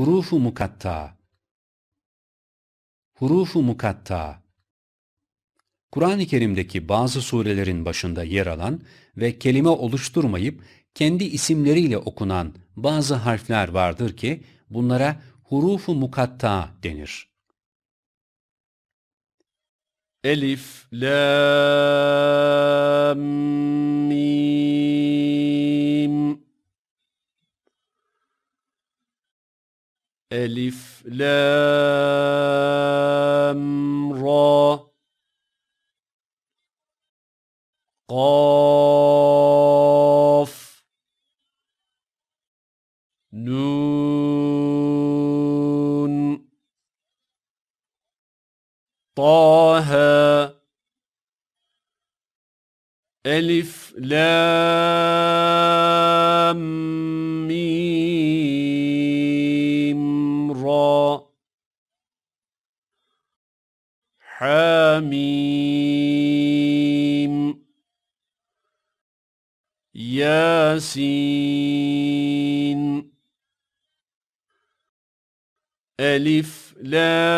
Hurufu mukatta. Hurufu mukatta. Kur'an-ı Kerim'deki bazı surelerin başında yer alan ve kelime oluşturmayıp kendi isimleriyle okunan bazı harfler vardır ki bunlara hurufu mukatta denir. Elif, Lam, ألف لام را قاف نون طه ألف لام حميم ياسين ألف لام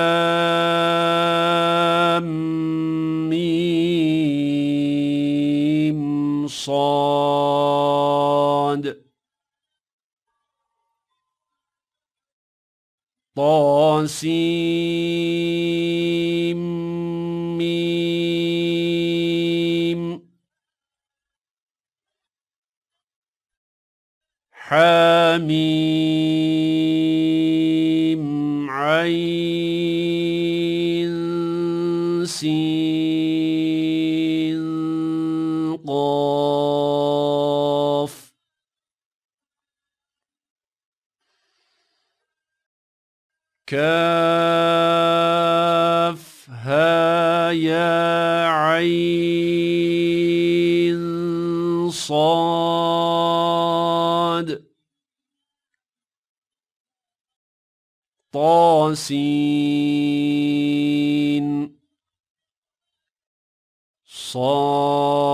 ميم صاد طاسيم حميم عين سين قاف كاف ها يا عين صاف صاد طاسين صاد